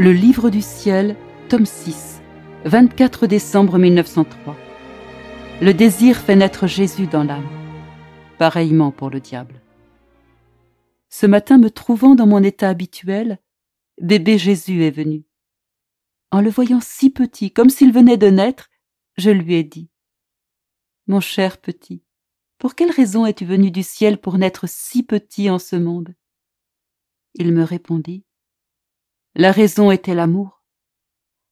Le Livre du Ciel, tome 6, 24 décembre 1903. Le désir fait naître Jésus dans l'âme, pareillement pour le diable. Ce matin, me trouvant dans mon état habituel, bébé Jésus est venu. En le voyant si petit, comme s'il venait de naître, je lui ai dit Mon cher petit, pour quelle raison es-tu venu du ciel pour naître si petit en ce monde Il me répondit la raison était l'amour.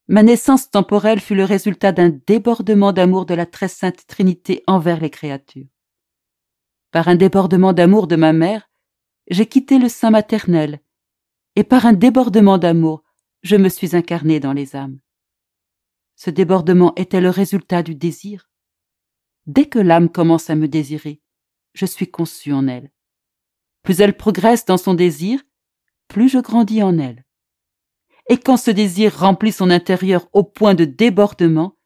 Ma naissance temporelle fut le résultat d'un débordement d'amour de la très sainte Trinité envers les créatures. Par un débordement d'amour de ma mère, j'ai quitté le sein maternel, et par un débordement d'amour, je me suis incarné dans les âmes. Ce débordement était le résultat du désir. Dès que l'âme commence à me désirer, je suis conçu en elle. Plus elle progresse dans son désir, plus je grandis en elle et quand ce désir remplit son intérieur au point de débordement,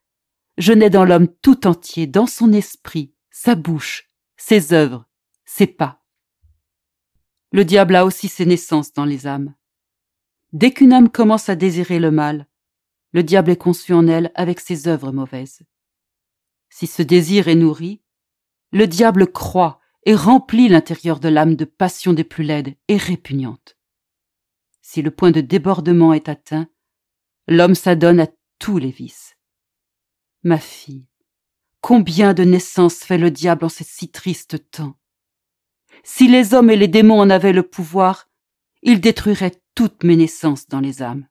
je nais dans l'homme tout entier, dans son esprit, sa bouche, ses œuvres, ses pas. Le diable a aussi ses naissances dans les âmes. Dès qu'une âme commence à désirer le mal, le diable est conçu en elle avec ses œuvres mauvaises. Si ce désir est nourri, le diable croit et remplit l'intérieur de l'âme de passions des plus laides et répugnantes si le point de débordement est atteint, l'homme s'adonne à tous les vices. Ma fille, combien de naissances fait le diable en ces si tristes temps Si les hommes et les démons en avaient le pouvoir, ils détruiraient toutes mes naissances dans les âmes.